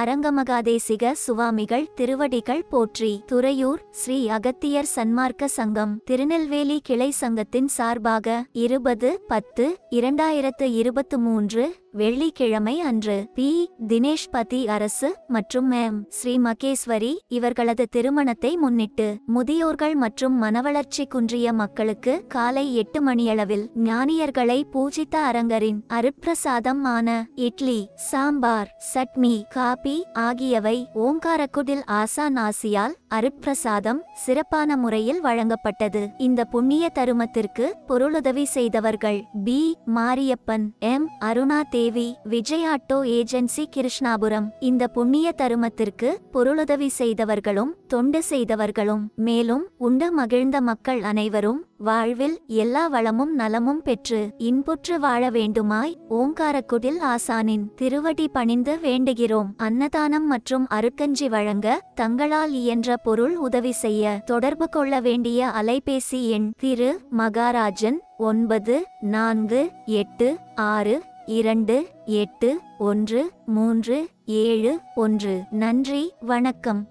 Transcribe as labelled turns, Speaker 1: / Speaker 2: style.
Speaker 1: அரங்கமகாதேசிக சுவாமிகள் திருவடிகள் போற்றி துறையூர் ஸ்ரீ அகத்தியர் சன்மார்க்க சங்கம் திருநெல்வேலி கிளை சங்கத்தின் சார்பாக இருபது பத்து இரண்டாயிரத்து இருபத்து மூன்று வெள்ளிக்கிழமை அன்று பி தினேஷ்பதி அரசு மற்றும் எம் ஸ்ரீ மகேஸ்வரி இவர்களது திருமணத்தை முன்னிட்டு முதியோர்கள் மற்றும் மனவளர்ச்சி குன்றிய மக்களுக்கு காலை எட்டு மணியளவில் ஞானியர்களை பூஜித்த அரங்கரின் அருப்பிரசாதம் ஆன இட்லி சாம்பார் சட்னி காபி ஆகியவை ஓங்காரக்குடில் ஆசான் ஆசியால் அருட்பிரசாதம் சிறப்பான முறையில் வழங்கப்பட்டது இந்த புண்ணிய தருமத்திற்கு பொருளுதவி செய்தவர்கள் P Mariappan M Aruna Devi Vijay auto agency Krishnapuram இந்த புண்ணிய தருமத்திற்கு பொருளுதவி செய்தவர்களும் தொண்டு செய்தவர்களும் மேலும் உண்ட மகிழ்ந்த மக்கள் அனைவரும் வாழ்வில் எல்லா வளமும் நலமும் பெற்று இன்புற்று வாழ வேண்டுமாய் ஓங்காரக்குடில் ஆசானின் திருவடி பணிந்து வேண்டுகிறோம் அன்னதானம் மற்றும் அருக்கஞ்சி வழங்க தங்களால் இயன்ற பொருள் உதவி செய்ய தொடர்பு கொள்ள வேண்டிய அலைபேசி எண் திரு மகாராஜன் ஒன்பது நான்கு எட்டு ஆறு இரண்டு எட்டு ஒன்று மூன்று ஏழு ஒன்று நன்றி வணக்கம்